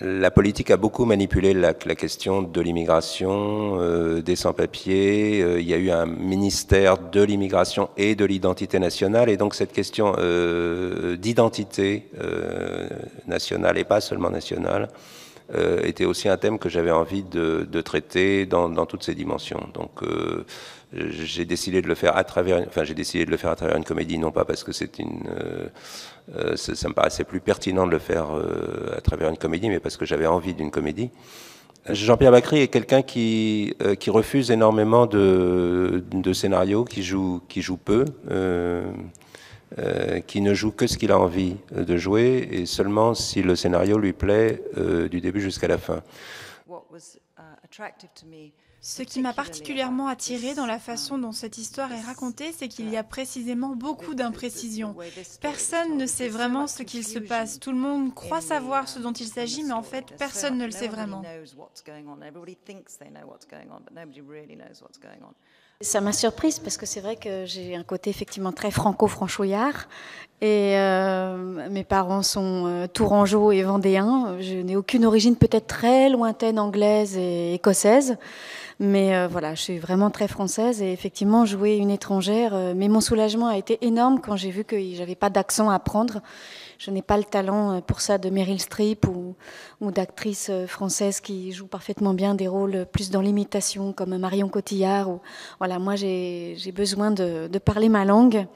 la politique a beaucoup manipulé la, question de l'immigration, euh, des sans-papiers. Euh, il y a eu un ministère de l'immigration et de l'identité nationale. Et donc cette question euh, d'identité nationale et pas seulement nationale euh, était aussi un thème que j'avais envie de, de traiter dans, dans, toutes ses dimensions. Donc euh, j'ai décidé de le faire à travers, enfin j'ai décidé de le faire à travers une comédie, non pas parce que c'est une, euh, ça, me paraissait plus pertinent de le faire à travers une comédie, mais parce que j'avais envie d'une comédie. Jean-Pierre Bacry est quelqu'un qui, qui refuse énormément de, de, scénarios, qui joue, qui joue peu. Euh, qui ne joue que ce qu'il a envie euh, de jouer et seulement si le scénario lui plaît euh, du début jusqu'à la fin. Ce qui m'a particulièrement attiré dans la um, façon dont cette histoire est racontée, c'est qu'il y a uh, précisément beaucoup d'imprécisions. Personne ne sait vraiment ce qu'il se passe. Tout le monde croit savoir ce dont uh, il s'agit, mais en fait, personne ne le sait vraiment. Ça m'a surprise parce que c'est vrai que j'ai un côté effectivement très franco-franchouillard et euh, mes parents sont euh, tourangeaux et vendéens. Je n'ai aucune origine peut-être très lointaine anglaise et écossaise. Mais euh, voilà, je suis vraiment très française et effectivement, jouer une étrangère. Euh, mais mon soulagement a été énorme quand j'ai vu que j'avais pas d'accent à prendre. Je n'ai pas le talent euh, pour ça de Meryl Streep ou, ou d'actrices françaises qui jouent parfaitement bien des rôles plus dans l'imitation, comme Marion Cotillard. Ou, voilà, moi, j'ai besoin de, de parler ma langue